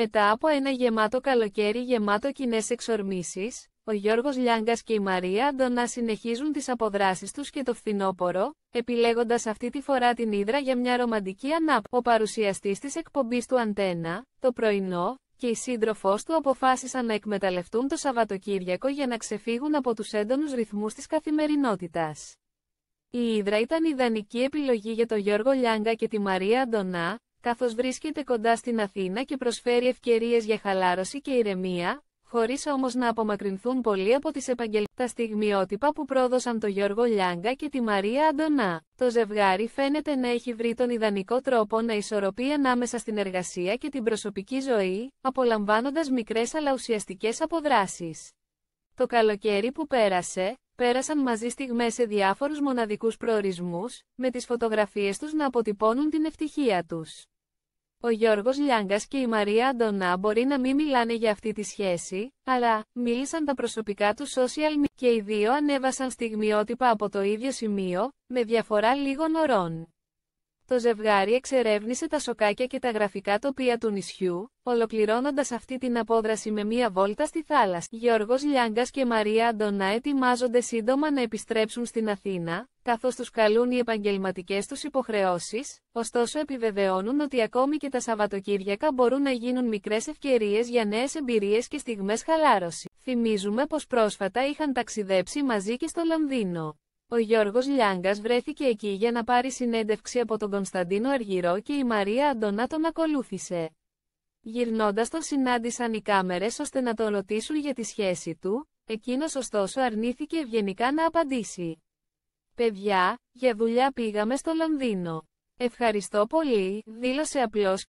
Μετά από ένα γεμάτο καλοκαίρι γεμάτο κοινές εξορμήσεις, ο Γιώργος Λιάγκας και η Μαρία Αντωνά συνεχίζουν τις αποδράσεις τους και το φθινόπωρο, επιλέγοντας αυτή τη φορά την Ήδρα για μια ρομαντική ανάπτυξη. Ο παρουσιαστής της εκπομπής του Αντένα, το πρωινό, και η σύντροφός του αποφάσισαν να εκμεταλλευτούν το Σαββατοκύριακο για να ξεφύγουν από τους έντονους ρυθμούς της καθημερινότητας. Η Ήδρα ήταν ιδανική επιλογή για τον Γιώργο Λιάγκα και τη Μαρία Αντωνά, καθώς βρίσκεται κοντά στην Αθήνα και προσφέρει ευκαιρίες για χαλάρωση και ηρεμία, χωρίς όμως να απομακρυνθούν πολλοί από τις επαγγελματικά στιγμιότυπα που πρόδωσαν το Γιώργο Λιάγκα και τη Μαρία Αντωνά. Το ζευγάρι φαίνεται να έχει βρει τον ιδανικό τρόπο να ισορροπεί ανάμεσα στην εργασία και την προσωπική ζωή, απολαμβάνοντας μικρές αλλά ουσιαστικές αποδράσεις. Το καλοκαίρι που πέρασε, πέρασαν μαζί στιγμές σε διάφορους μοναδικούς προορισμούς, με τις φωτογραφίες τους να αποτυπώνουν την ευτυχία τους. Ο Γιώργος Λιάγκας και η Μαρία Αντωνά μπορεί να μην μιλάνε για αυτή τη σχέση, αλλά μίλησαν τα προσωπικά του social media και οι δύο ανέβασαν στιγμιότυπα από το ίδιο σημείο, με διαφορά λίγων ωρών το ζευγάρι εξερεύνησε τα σοκάκια και τα γραφικά τοπία του νησιού, ολοκληρώνοντας αυτή την απόδραση με μία βόλτα στη θάλασσα. Γιώργος Λιάγκας και Μαρία Αντωνά ετοιμάζονται σύντομα να επιστρέψουν στην Αθήνα, καθώς τους καλούν οι επαγγελματικές τους υποχρεώσεις, ωστόσο επιβεβαιώνουν ότι ακόμη και τα Σαββατοκύριακα μπορούν να γίνουν μικρές ευκαιρίες για νέες εμπειρίες και στιγμές χαλάρωσης. Θυμίζουμε πως πρόσφατα είχαν ταξιδέψει μαζί και στο Λονδίνο. Ο Γιώργος Λιάγκας βρέθηκε εκεί για να πάρει συνέντευξη από τον Κωνσταντίνο Αργυρό και η Μαρία Αντωνά τον ακολούθησε. Γυρνώντας τον συνάντησαν οι κάμερες ώστε να τον ρωτήσουν για τη σχέση του, εκείνος ωστόσο αρνήθηκε ευγενικά να απαντήσει. «Παιδιά, για δουλειά πήγαμε στο Λονδίνο. Ευχαριστώ πολύ», δήλωσε απλώς